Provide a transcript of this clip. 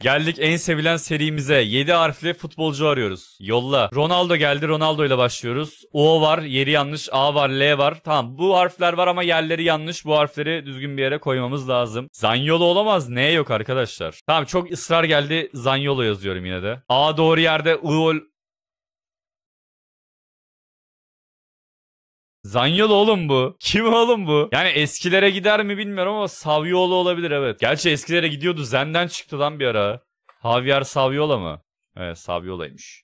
Geldik en sevilen serimize. 7 harfli futbolcu arıyoruz. Yolla. Ronaldo geldi. Ronaldo ile başlıyoruz. O var. Yeri yanlış. A var. L var. Tamam. Bu harfler var ama yerleri yanlış. Bu harfleri düzgün bir yere koymamız lazım. Zanyolo olamaz. N yok arkadaşlar. Tamam çok ısrar geldi. Zanyolo yazıyorum yine de. A doğru yerde. I, Zanyol oğlum bu. Kim oğlum bu? Yani eskilere gider mi bilmiyorum ama Saviola olabilir evet. Gerçi eskilere gidiyordu. Zen'den çıktı lan bir ara. Javier Saviola mı? Evet Saviola'ymış.